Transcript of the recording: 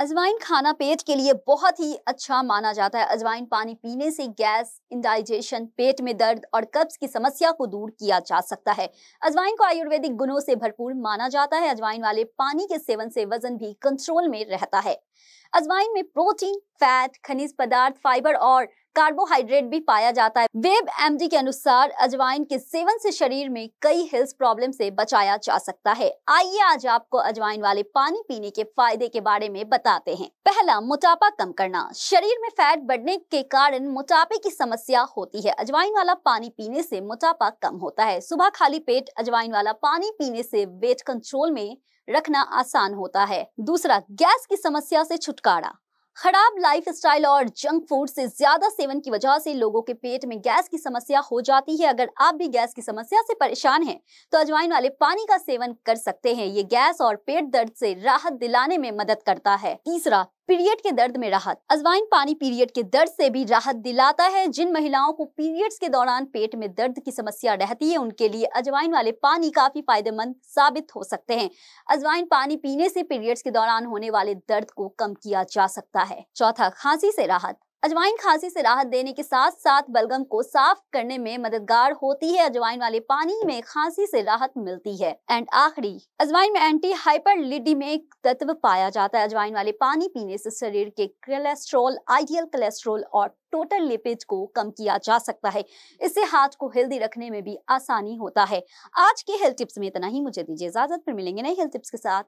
अजवाइन खाना पेट के लिए बहुत ही अच्छा माना जाता है अजवाइन पानी पीने से गैस इंडाइजेशन पेट में दर्द और कब्ज की समस्या को दूर किया जा सकता है अजवाइन को आयुर्वेदिक गुणों से भरपूर माना जाता है अजवाइन वाले पानी के सेवन से वजन भी कंट्रोल में रहता है अजवाइन में प्रोटीन फैट खनिज पदार्थ फाइबर और कार्बोहाइड्रेट भी पाया जाता है वेब एमडी के अनुसार अजवाइन के सेवन से शरीर में कई हेल्थ प्रॉब्लम से बचाया जा सकता है आइए आज आपको अजवाइन वाले पानी पीने के फायदे के बारे में बताते हैं पहला मोटापा कम करना शरीर में फैट बढ़ने के कारण मोटापे की समस्या होती है अजवाइन वाला पानी पीने से मोटापा कम होता है सुबह खाली पेट अजवाइन वाला पानी पीने से वेट कंट्रोल में रखना आसान होता है दूसरा गैस की समस्या से छुटकारा खराब लाइफस्टाइल और जंक फूड से ज्यादा सेवन की वजह से लोगों के पेट में गैस की समस्या हो जाती है अगर आप भी गैस की समस्या से परेशान हैं तो अजवाइन वाले पानी का सेवन कर सकते हैं ये गैस और पेट दर्द से राहत दिलाने में मदद करता है तीसरा पीरियड के दर्द में राहत अजवाइन पानी पीरियड के दर्द से भी राहत दिलाता है जिन महिलाओं को पीरियड्स के दौरान पेट में दर्द की समस्या रहती है उनके लिए अजवाइन वाले पानी काफी फायदेमंद साबित हो सकते हैं अजवाइन पानी पीने से पीरियड्स के दौरान होने वाले दर्द को कम किया जा सकता है चौथा खांसी से राहत अजवाइन खांसी से राहत देने के साथ साथ बलगम को साफ करने में मददगार होती है अजवाइन वाले पानी में खांसी से राहत मिलती है एंड आखिरी अजवाइन में एंटी हाइपर हाइपरलिडीमिक तत्व पाया जाता है अजवाइन वाले पानी पीने से शरीर के कोलेस्ट्रोल आइडियल कोलेस्ट्रोल और टोटल लिपेज को कम किया जा सकता है इससे हाथ को हेल्दी रखने में भी आसानी होता है आज के हेल्थ टिप्स में इतना ही मुझे दीजिए इजाजत फिर मिलेंगे नई हेल्थ टिप्स के साथ